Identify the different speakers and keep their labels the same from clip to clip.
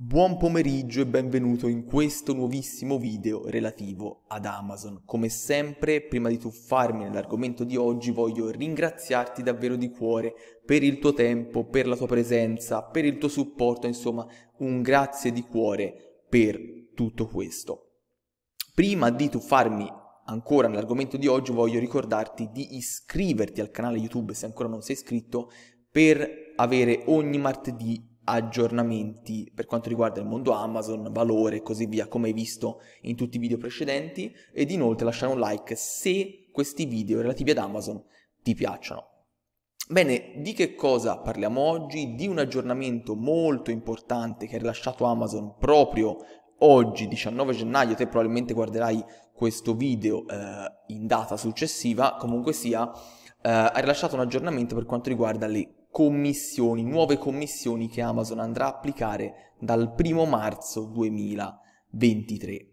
Speaker 1: Buon pomeriggio e benvenuto in questo nuovissimo video relativo ad Amazon. Come sempre, prima di tuffarmi nell'argomento di oggi, voglio ringraziarti davvero di cuore per il tuo tempo, per la tua presenza, per il tuo supporto, insomma, un grazie di cuore per tutto questo. Prima di tuffarmi ancora nell'argomento di oggi, voglio ricordarti di iscriverti al canale YouTube se ancora non sei iscritto per avere ogni martedì aggiornamenti per quanto riguarda il mondo Amazon, valore e così via, come hai visto in tutti i video precedenti, ed inoltre lasciare un like se questi video relativi ad Amazon ti piacciono. Bene, di che cosa parliamo oggi? Di un aggiornamento molto importante che ha rilasciato Amazon proprio oggi, 19 gennaio, te probabilmente guarderai questo video eh, in data successiva, comunque sia, eh, ha rilasciato un aggiornamento per quanto riguarda le commissioni, nuove commissioni che Amazon andrà a applicare dal 1 marzo 2023.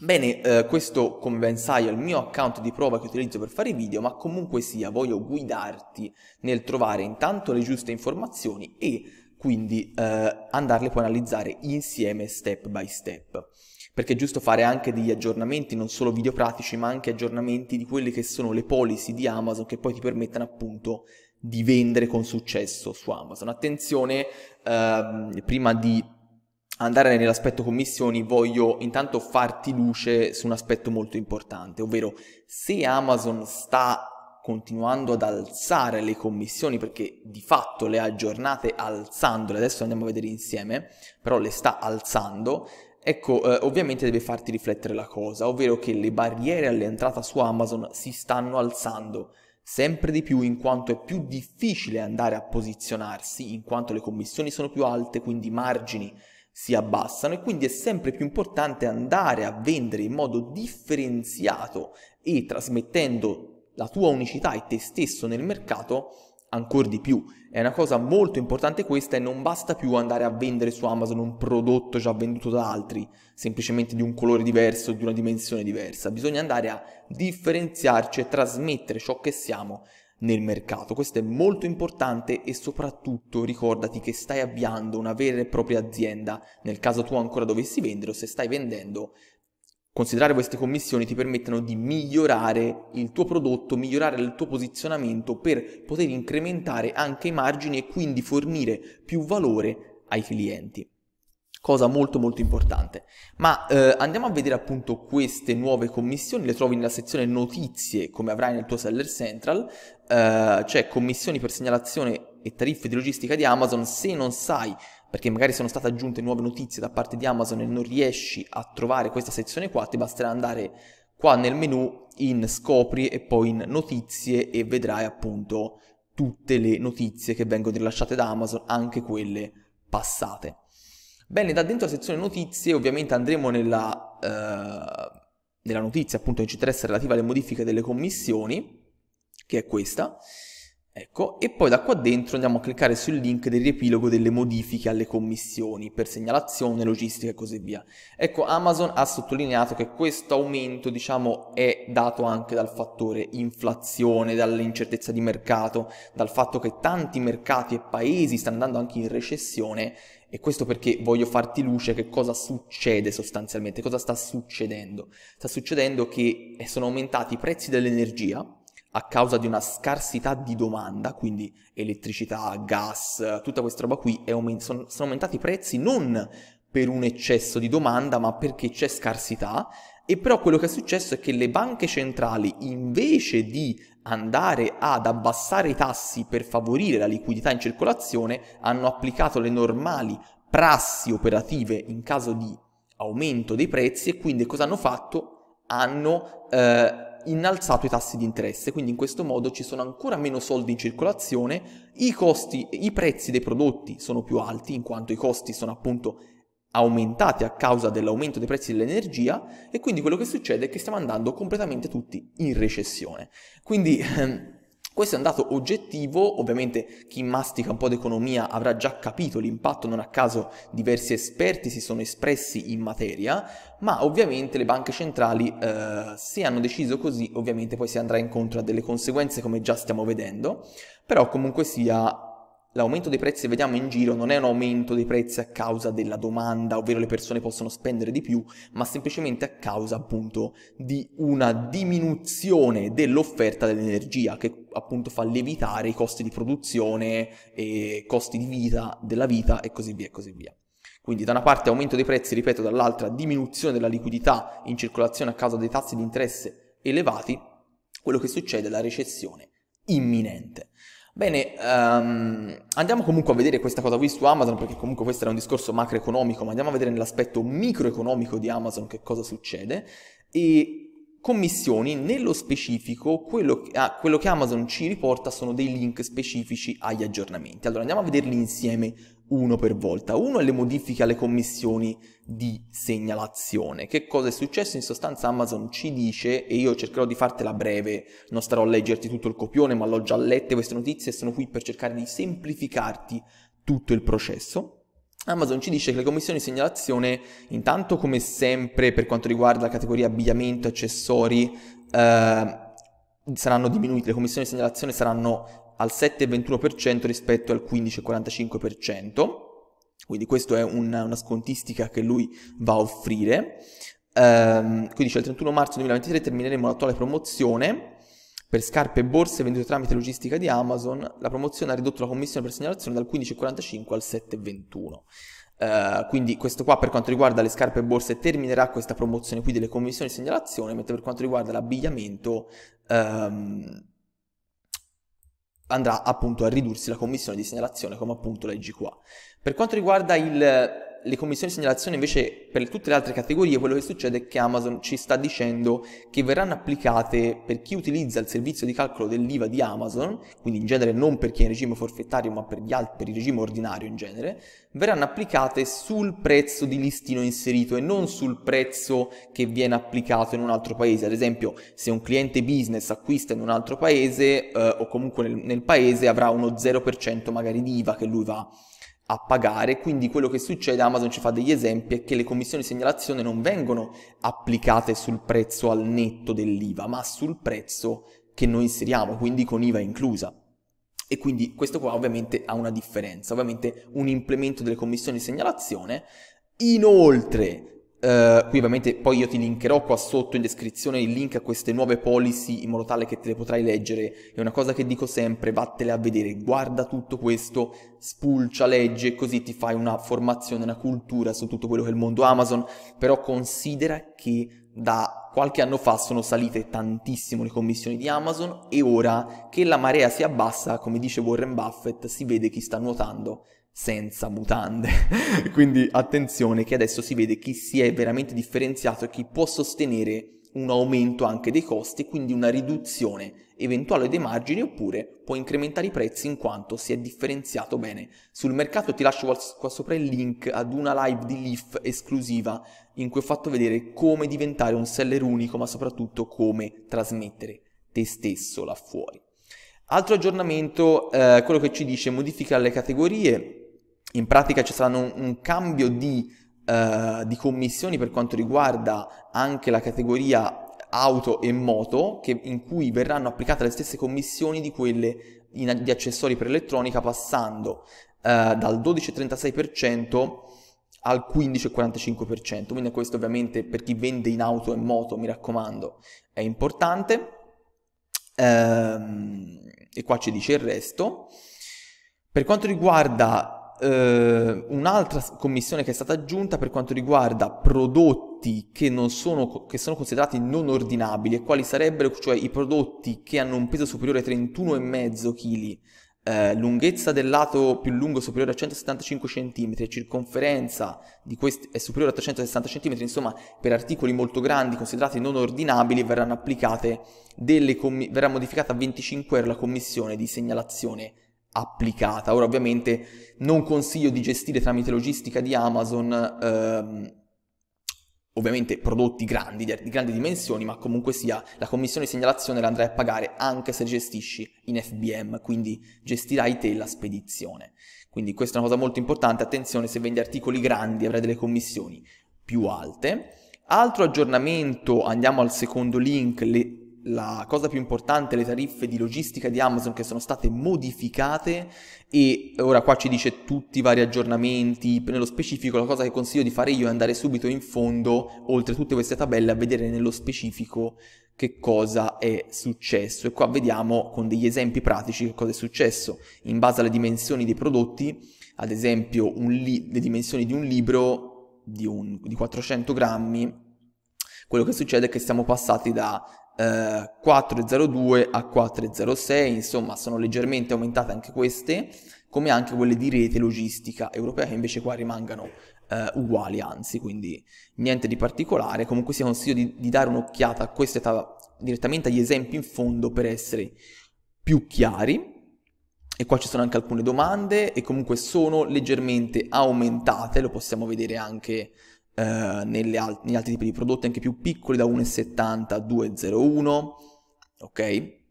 Speaker 1: Bene, eh, questo come ben sai è il mio account di prova che utilizzo per fare video, ma comunque sia voglio guidarti nel trovare intanto le giuste informazioni e quindi eh, andarle poi a analizzare insieme step by step. Perché è giusto fare anche degli aggiornamenti, non solo video pratici, ma anche aggiornamenti di quelle che sono le policy di Amazon che poi ti permettano appunto di vendere con successo su Amazon. Attenzione, ehm, prima di andare nell'aspetto commissioni voglio intanto farti luce su un aspetto molto importante, ovvero se Amazon sta continuando ad alzare le commissioni perché di fatto le ha aggiornate alzandole, adesso andiamo a vedere insieme, però le sta alzando, ecco eh, ovviamente deve farti riflettere la cosa, ovvero che le barriere all'entrata su Amazon si stanno alzando sempre di più in quanto è più difficile andare a posizionarsi, in quanto le commissioni sono più alte, quindi i margini si abbassano e quindi è sempre più importante andare a vendere in modo differenziato e trasmettendo la tua unicità e te stesso nel mercato ancora di più. È una cosa molto importante questa e non basta più andare a vendere su Amazon un prodotto già venduto da altri, semplicemente di un colore diverso, di una dimensione diversa. Bisogna andare a differenziarci e trasmettere ciò che siamo nel mercato. Questo è molto importante e soprattutto ricordati che stai avviando una vera e propria azienda nel caso tu ancora dovessi vendere o se stai vendendo Considerare queste commissioni ti permettono di migliorare il tuo prodotto, migliorare il tuo posizionamento per poter incrementare anche i margini e quindi fornire più valore ai clienti. Cosa molto molto importante. Ma eh, andiamo a vedere appunto queste nuove commissioni, le trovi nella sezione notizie come avrai nel tuo Seller Central, eh, cioè commissioni per segnalazione e tariffe di logistica di Amazon. Se non sai perché magari sono state aggiunte nuove notizie da parte di Amazon e non riesci a trovare questa sezione qua, ti basterà andare qua nel menu in scopri e poi in notizie e vedrai appunto tutte le notizie che vengono rilasciate da Amazon, anche quelle passate. Bene, da dentro la sezione notizie ovviamente andremo nella, eh, nella notizia appunto che ci interessa relativa alle modifiche delle commissioni, che è questa, Ecco, e poi da qua dentro andiamo a cliccare sul link del riepilogo delle modifiche alle commissioni per segnalazione, logistica e così via. Ecco, Amazon ha sottolineato che questo aumento, diciamo, è dato anche dal fattore inflazione, dall'incertezza di mercato, dal fatto che tanti mercati e paesi stanno andando anche in recessione e questo perché voglio farti luce che cosa succede sostanzialmente, cosa sta succedendo. Sta succedendo che eh, sono aumentati i prezzi dell'energia, a causa di una scarsità di domanda, quindi elettricità, gas, tutta questa roba qui, aument- sono, sono aumentati i prezzi non per un eccesso di domanda, ma perché c'è scarsità. E però quello che è successo è che le banche centrali, invece di andare ad abbassare i tassi per favorire la liquidità in circolazione, hanno applicato le normali prassi operative in caso di aumento dei prezzi e quindi cosa hanno fatto? Hanno eh, innalzato i tassi di interesse, quindi in questo modo ci sono ancora meno soldi in circolazione, i costi, i prezzi dei prodotti sono più alti in quanto i costi sono appunto aumentati a causa dell'aumento dei prezzi dell'energia e quindi quello che succede è che stiamo andando completamente tutti in recessione. Quindi ehm, questo è un dato oggettivo, ovviamente chi mastica un po' d'economia avrà già capito l'impatto, non a caso diversi esperti si sono espressi in materia, ma ovviamente le banche centrali eh, se hanno deciso così ovviamente poi si andrà incontro a delle conseguenze come già stiamo vedendo, però comunque sia l'aumento dei prezzi che vediamo in giro non è un aumento dei prezzi a causa della domanda, ovvero le persone possono spendere di più, ma semplicemente a causa appunto di una diminuzione dell'offerta dell'energia che appunto fa lievitare i costi di produzione e costi di vita della vita e così via e così via. Quindi da una parte aumento dei prezzi, ripeto, dall'altra diminuzione della liquidità in circolazione a causa dei tassi di interesse elevati, quello che succede è la recessione imminente. Bene, um, andiamo comunque a vedere questa cosa qui su Amazon, perché comunque questo era un discorso macroeconomico, ma andiamo a vedere nell'aspetto microeconomico di Amazon che cosa succede. E commissioni, nello specifico, quello che, ah, quello che Amazon ci riporta sono dei link specifici agli aggiornamenti. Allora andiamo a vederli insieme uno per volta. Uno è le modifiche alle commissioni di segnalazione. Che cosa è successo? In sostanza Amazon ci dice, e io cercherò di fartela breve, non starò a leggerti tutto il copione, ma l'ho già lette queste notizie e sono qui per cercare di semplificarti tutto il processo. Amazon ci dice che le commissioni di segnalazione, intanto come sempre per quanto riguarda la categoria abbigliamento, accessori, eh, saranno diminuite, le commissioni di segnalazione saranno al 7,21% rispetto al 15,45%, quindi questa è una, una, scontistica che lui va a offrire. Ehm, quindi c'è il 31 marzo 2023 termineremo l'attuale promozione per scarpe e borse vendute tramite logistica di Amazon. La promozione ha ridotto la commissione per segnalazione dal 15,45 al 7,21. Uh, eh, quindi questo qua per quanto riguarda le scarpe e borse terminerà questa promozione qui delle commissioni di segnalazione, mentre per quanto riguarda l'abbigliamento um, andrà appunto a ridursi la commissione di segnalazione come appunto leggi qua. Per quanto riguarda il le commissioni di segnalazione invece per tutte le altre categorie quello che succede è che Amazon ci sta dicendo che verranno applicate per chi utilizza il servizio di calcolo dell'IVA di Amazon, quindi in genere non per chi è in regime forfettario ma per, alt- per il regime ordinario in genere, verranno applicate sul prezzo di listino inserito e non sul prezzo che viene applicato in un altro paese. Ad esempio se un cliente business acquista in un altro paese eh, o comunque nel, nel paese avrà uno 0% magari di IVA che lui va a pagare, quindi quello che succede, Amazon ci fa degli esempi, è che le commissioni di segnalazione non vengono applicate sul prezzo al netto dell'IVA, ma sul prezzo che noi inseriamo, quindi con IVA inclusa. E quindi questo qua ovviamente ha una differenza, ovviamente un implemento delle commissioni di segnalazione. Inoltre, Uh, qui ovviamente poi io ti linkerò qua sotto in descrizione il link a queste nuove policy in modo tale che te le potrai leggere. È una cosa che dico sempre, vattele a vedere, guarda tutto questo, spulcia, legge, così ti fai una formazione, una cultura su tutto quello che è il mondo Amazon, però considera che da qualche anno fa sono salite tantissimo le commissioni di Amazon e ora che la marea si abbassa, come dice Warren Buffett, si vede chi sta nuotando senza mutande. Quindi attenzione che adesso si vede chi si è veramente differenziato e chi può sostenere un aumento anche dei costi, quindi una riduzione eventuale dei margini oppure può incrementare i prezzi in quanto si è differenziato bene. Sul mercato ti lascio qua sopra il link ad una live di Leaf esclusiva in cui ho fatto vedere come diventare un seller unico ma soprattutto come trasmettere te stesso là fuori. Altro aggiornamento, eh, quello che ci dice modifica le categorie, in pratica ci saranno un, un cambio di, uh, di commissioni per quanto riguarda anche la categoria auto e moto che, in cui verranno applicate le stesse commissioni di quelle in, di accessori per elettronica passando eh, dal 12,36% al 15,45%. Quindi questo ovviamente per chi vende in auto e moto, mi raccomando, è importante. Ehm, e qua ci dice il resto. Per quanto riguarda eh, un'altra commissione che è stata aggiunta per quanto riguarda prodotti che, non sono, che sono considerati non ordinabili e quali sarebbero cioè i prodotti che hanno un peso superiore a 31,5 kg, eh, lunghezza del lato più lungo superiore a 175 cm, circonferenza di questi è superiore a 360 cm, insomma per articoli molto grandi considerati non ordinabili verranno applicate delle commi- verrà modificata a 25 euro la commissione di segnalazione applicata. Ora ovviamente non consiglio di gestire tramite logistica di Amazon ehm, ovviamente prodotti grandi, di, grandi dimensioni, ma comunque sia la commissione di segnalazione la andrai a pagare anche se gestisci in FBM, quindi gestirai te la spedizione. Quindi questa è una cosa molto importante, attenzione se vendi articoli grandi avrai delle commissioni più alte. Altro aggiornamento, andiamo al secondo link, le la cosa più importante, le tariffe di logistica di Amazon che sono state modificate e ora qua ci dice tutti i vari aggiornamenti, nello specifico la cosa che consiglio di fare io è andare subito in fondo, oltre tutte queste tabelle, a vedere nello specifico che cosa è successo e qua vediamo con degli esempi pratici che cosa è successo in base alle dimensioni dei prodotti, ad esempio li- le dimensioni di un libro di, un, di 400 grammi quello che succede è che siamo passati da 4,02 eh, a 4,06, insomma sono leggermente aumentate anche queste, come anche quelle di rete logistica europea che invece qua rimangano eh, uguali, anzi, quindi niente di particolare. Comunque si consiglio di, di dare un'occhiata a questa età direttamente agli esempi in fondo per essere più chiari. E qua ci sono anche alcune domande e comunque sono leggermente aumentate, lo possiamo vedere anche eh, negli altri tipi di prodotti anche più piccoli da 1,70 a 2,01, ok?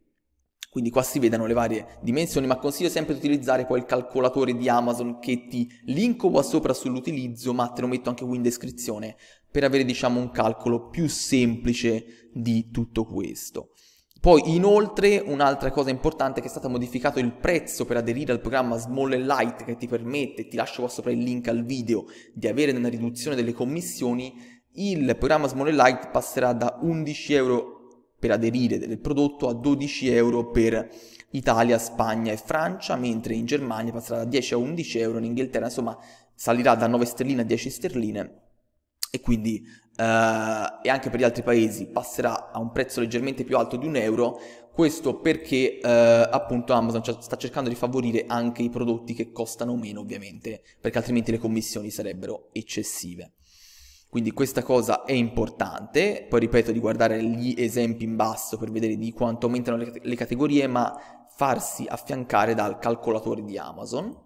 Speaker 1: Quindi qua si vedono le varie dimensioni, ma consiglio sempre di utilizzare poi il calcolatore di Amazon che ti linko qua sopra sull'utilizzo, ma te lo metto anche qui in descrizione per avere diciamo un calcolo più semplice di tutto questo. Poi inoltre un'altra cosa importante è che è stato modificato il prezzo per aderire al programma Small and Light che ti permette, ti lascio qua sopra il link al video, di avere una riduzione delle commissioni. Il programma Small and Light passerà da 11 euro per aderire del prodotto a 12 euro per Italia, Spagna e Francia, mentre in Germania passerà da 10 a 11 euro, in Inghilterra insomma salirà da 9 sterline a 10 sterline e quindi Uh, e anche per gli altri paesi passerà a un prezzo leggermente più alto di un euro. Questo perché uh, appunto Amazon sta cercando di favorire anche i prodotti che costano meno, ovviamente, perché altrimenti le commissioni sarebbero eccessive. Quindi questa cosa è importante. Poi ripeto di guardare gli esempi in basso per vedere di quanto aumentano le, le categorie, ma farsi affiancare dal calcolatore di Amazon.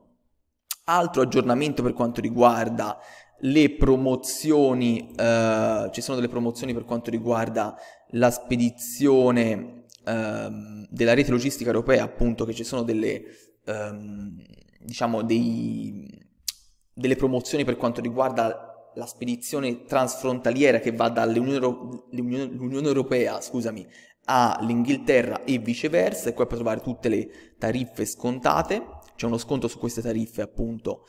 Speaker 1: Altro aggiornamento per quanto riguarda le promozioni, eh, ci sono delle promozioni per quanto riguarda la spedizione eh, della rete logistica europea, appunto che ci sono delle, ehm, diciamo dei, delle promozioni per quanto riguarda la spedizione transfrontaliera che va dall'Unione Europea, scusami, all'Inghilterra e viceversa, e qua puoi trovare tutte le tariffe scontate, c'è uno sconto su queste tariffe appunto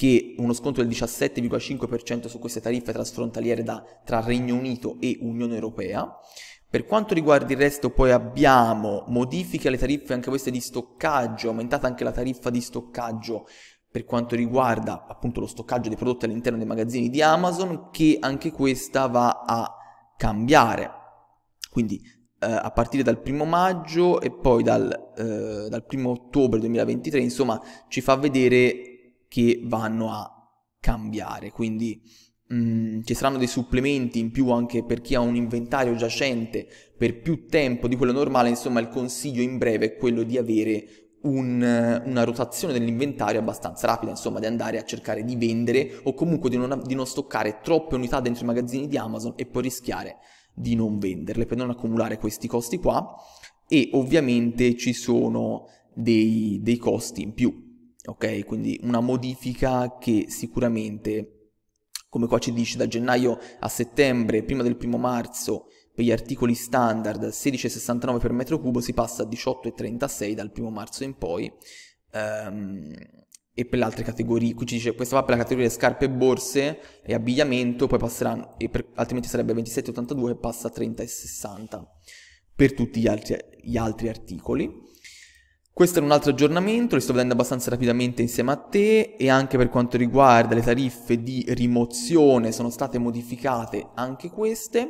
Speaker 1: che uno sconto del 17,5% su queste tariffe trasfrontaliere da, tra Regno Unito e Unione Europea. Per quanto riguarda il resto poi abbiamo modifiche alle tariffe anche queste di stoccaggio, aumentata anche la tariffa di stoccaggio per quanto riguarda appunto lo stoccaggio dei prodotti all'interno dei magazzini di Amazon che anche questa va a cambiare. Quindi eh, a partire dal primo maggio e poi dal, eh, dal primo ottobre 2023 insomma ci fa vedere che vanno a cambiare, quindi mh, mm, ci saranno dei supplementi in più anche per chi ha un inventario giacente per più tempo di quello normale, insomma il consiglio in breve è quello di avere un, una rotazione dell'inventario abbastanza rapida, insomma di andare a cercare di vendere o comunque di non, di non stoccare troppe unità dentro i magazzini di Amazon e poi rischiare di non venderle per non accumulare questi costi qua e ovviamente ci sono dei, dei costi in più ok? Quindi una modifica che sicuramente, come qua ci dice, da gennaio a settembre, prima del primo marzo, per gli articoli standard 16,69 per metro cubo si passa a 18,36 dal primo marzo in poi. Um, e per le altre categorie, qui ci dice questa va per la categoria scarpe e borse e abbigliamento, poi passerà, per, altrimenti sarebbe 27,82 e passa a 30,60 per tutti gli altri, gli altri articoli. Questo è un altro aggiornamento, li sto vedendo abbastanza rapidamente insieme a te e anche per quanto riguarda le tariffe di rimozione sono state modificate anche queste.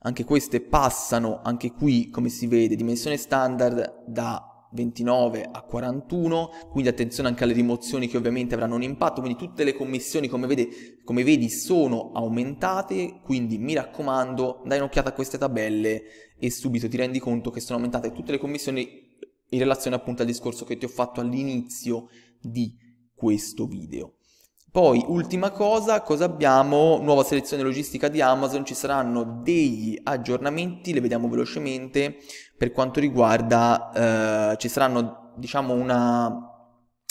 Speaker 1: Anche queste passano, anche qui come si vede, dimensione standard da 29 a 41, quindi attenzione anche alle rimozioni che ovviamente avranno un impatto, quindi tutte le commissioni come, vede, come vedi sono aumentate, quindi mi raccomando dai un'occhiata a queste tabelle e subito ti rendi conto che sono aumentate tutte le commissioni in relazione appunto al discorso che ti ho fatto all'inizio di questo video. Poi, ultima cosa, cosa abbiamo? Nuova selezione logistica di Amazon, ci saranno degli aggiornamenti, le vediamo velocemente, per quanto riguarda, eh, ci saranno, diciamo, una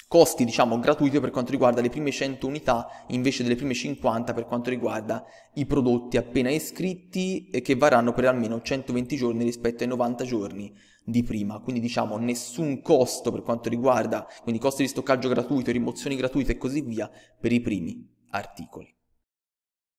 Speaker 1: costi diciamo gratuiti per quanto riguarda le prime 100 unità invece delle prime 50 per quanto riguarda i prodotti appena iscritti e che varranno per almeno 120 giorni rispetto ai 90 giorni di prima, quindi diciamo nessun costo per quanto riguarda, quindi costi di stoccaggio gratuito, rimozioni gratuite e così via per i primi articoli.